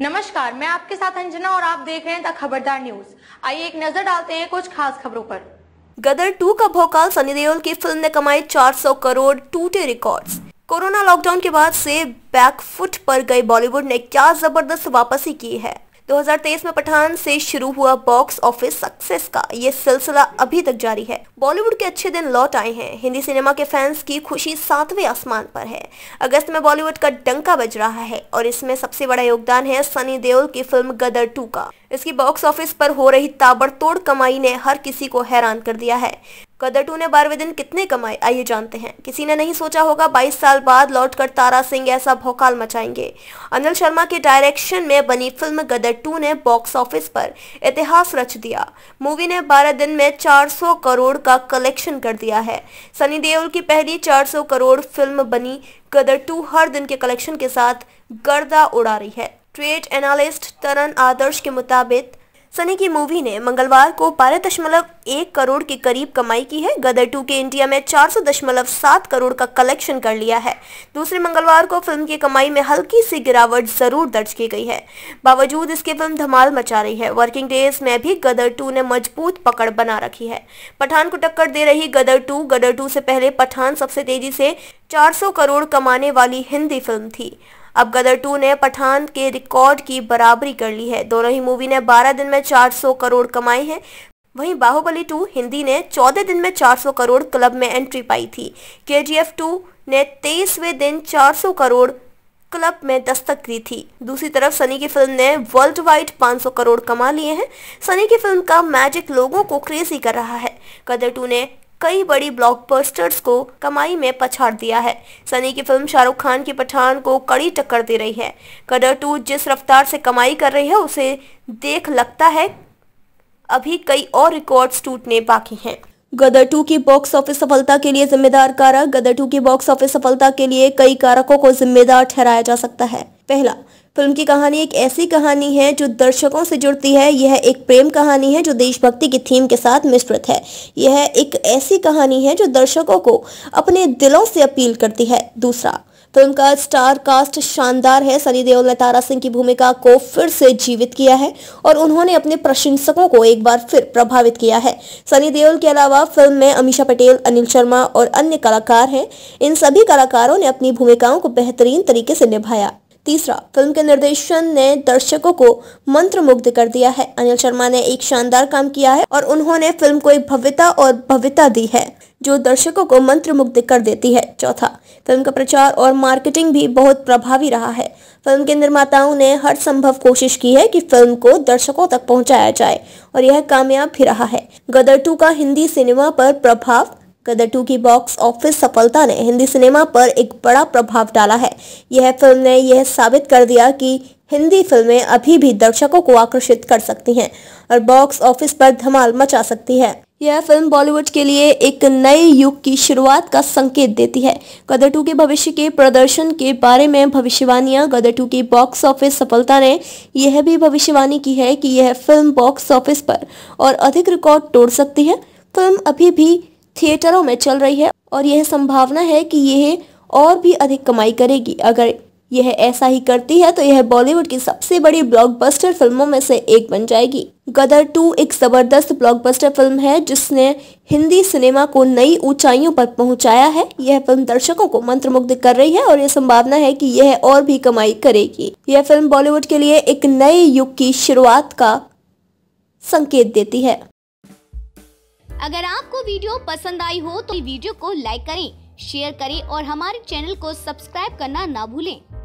नमस्कार मैं आपके साथ अंजना और आप देख रहे हैं द खबरदार न्यूज आइए एक नजर डालते हैं कुछ खास खबरों पर गदर टू का भोकाल सनी देओल की फिल्म ने कमाई 400 करोड़ टूटे रिकॉर्ड्स कोरोना लॉकडाउन के बाद से बैकफुट पर गए बॉलीवुड ने क्या जबरदस्त वापसी की है 2023 में पठान से शुरू हुआ बॉक्स ऑफिस सक्सेस का ये सिलसिला अभी तक जारी है बॉलीवुड के अच्छे दिन लौट आए हैं हिंदी सिनेमा के फैंस की खुशी सातवें आसमान पर है अगस्त में बॉलीवुड का डंका बज रहा है और इसमें सबसे बड़ा योगदान है सनी देओल की फिल्म गदर टू का इसकी बॉक्स ऑफिस पर हो रही ताबड़तोड़ कमाई ने हर किसी को हैरान कर दिया है कदर टू ने बारहवें दिन कितने कमाए आइए जानते हैं किसी ने नहीं सोचा होगा 22 साल बाद लौटकर तारा सिंह ऐसा भौकाल मचाएंगे अनिल शर्मा के डायरेक्शन में बनी फिल्म गदर टू ने बॉक्स ऑफिस पर इतिहास रच दिया मूवी ने 12 दिन में 400 करोड़ का कलेक्शन कर दिया है सनी देओल की पहली 400 करोड़ फिल्म बनी गदर टू हर दिन के कलेक्शन के साथ गर्दा उड़ा रही है ट्रेड एनालिस्ट तरन आदर्श के मुताबिक सनी की मूवी ने मंगलवार को बारह दशमलव एक करोड़ के करीब कमाई की है गदर टू के इंडिया में चार सौ दशमलव सात करोड़ का कलेक्शन कर लिया है दूसरे मंगलवार को फिल्म की कमाई में हल्की सी गिरावट जरूर दर्ज की गई है बावजूद इसके फिल्म धमाल मचा रही है वर्किंग डेज में भी गदर टू ने मजबूत पकड़ बना रखी है पठान को टक्कर दे रही गदर टू गदर टू से पहले पठान सबसे तेजी से चार करोड़ कमाने वाली हिंदी फिल्म थी अब गदर टू ने पठान के रिकॉर्ड की बराबरी कर ली है दोनों ही मूवी ने 12 दिन में 400 करोड़ कमाए हैं वहीं बाहुबली टू हिंदी ने 14 दिन में 400 करोड़ क्लब में एंट्री पाई थी के जी ने तेईसवें दिन 400 करोड़ क्लब में दस्तक दी थी दूसरी तरफ सनी की फिल्म ने वर्ल्ड वाइड 500 करोड़ कमा लिए हैं सनी की फिल्म का मैजिक लोगों को क्रेजी कर रहा है कदर टू ने कई बड़ी ब्लॉकबस्टर्स को कमाई में पछाड़ दिया है सनी की फिल्म शाहरुख खान की पठान को कड़ी टक्कर दे रही है कदर टू जिस रफ्तार से कमाई कर रही है उसे देख लगता है अभी कई और रिकॉर्ड्स टूटने बाकी हैं गदर टू की बॉक्स ऑफिस सफलता के लिए जिम्मेदार कारक गदर टू की बॉक्स ऑफिस सफलता के लिए कई कारकों को जिम्मेदार ठहराया जा सकता है पहला फिल्म की कहानी एक ऐसी कहानी है जो दर्शकों से जुड़ती है यह एक प्रेम कहानी है जो देशभक्ति की थीम के साथ मिश्रित है यह एक ऐसी कहानी है जो दर्शकों को अपने दिलों से अपील करती है दूसरा फिल्म का स्टार कास्ट शानदार है सनी देओल ने तारा सिंह की भूमिका को फिर से जीवित किया है और उन्होंने अपने प्रशंसकों को एक बार फिर प्रभावित किया है सनी देओल के अलावा फिल्म में अमीषा पटेल अनिल शर्मा और अन्य कलाकार हैं इन सभी कलाकारों ने अपनी भूमिकाओं को बेहतरीन तरीके से निभाया तीसरा फिल्म के निर्देशन ने दर्शकों को मंत्रमुग्ध कर दिया है अनिल शर्मा ने एक शानदार काम किया है और उन्होंने फिल्म को एक भव्यता और भव्यता दी है जो दर्शकों को मंत्रमुग्ध कर देती है चौथा फिल्म का प्रचार और मार्केटिंग भी बहुत प्रभावी रहा है फिल्म के निर्माताओं ने हर संभव कोशिश की है कि फिल्म को दर्शकों तक पहुंचाया जाए और यह कामयाब भी रहा है गदर टू का हिंदी सिनेमा पर प्रभाव गदर टू की बॉक्स ऑफिस सफलता ने हिंदी सिनेमा पर एक बड़ा प्रभाव डाला है यह फिल्म ने यह साबित कर दिया कि हिंदी फिल्में अभी भी दर्शकों को आकर्षित कर सकती हैं और बॉक्स ऑफिस पर धमाल मचा सकती है यह फिल्म बॉलीवुड के लिए एक नए युग की शुरुआत का संकेत देती है गदर टू के भविष्य के प्रदर्शन के बारे में भविष्यवाणियां गदर टू की बॉक्स ऑफिस सफलता ने यह भी भविष्यवाणी की है कि यह फिल्म बॉक्स ऑफिस पर और अधिक रिकॉर्ड तोड़ सकती है फिल्म अभी भी थिएटरों में चल रही है और यह संभावना है कि यह और भी अधिक कमाई करेगी अगर यह ऐसा ही करती है तो यह बॉलीवुड की सबसे बड़ी ब्लॉकबस्टर फिल्मों में से एक बन जाएगी गदर टू एक ज़बरदस्त ब्लॉकबस्टर फिल्म है जिसने हिंदी सिनेमा को नई ऊंचाइयों पर पहुंचाया है यह फिल्म दर्शकों को मंत्रमुग्ध कर रही है और यह संभावना है कि यह और भी कमाई करेगी यह फिल्म बॉलीवुड के लिए एक नए युग की शुरुआत का संकेत देती है अगर आपको वीडियो पसंद आई हो तो वीडियो को लाइक करें शेयर करें और हमारे चैनल को सब्सक्राइब करना ना भूलें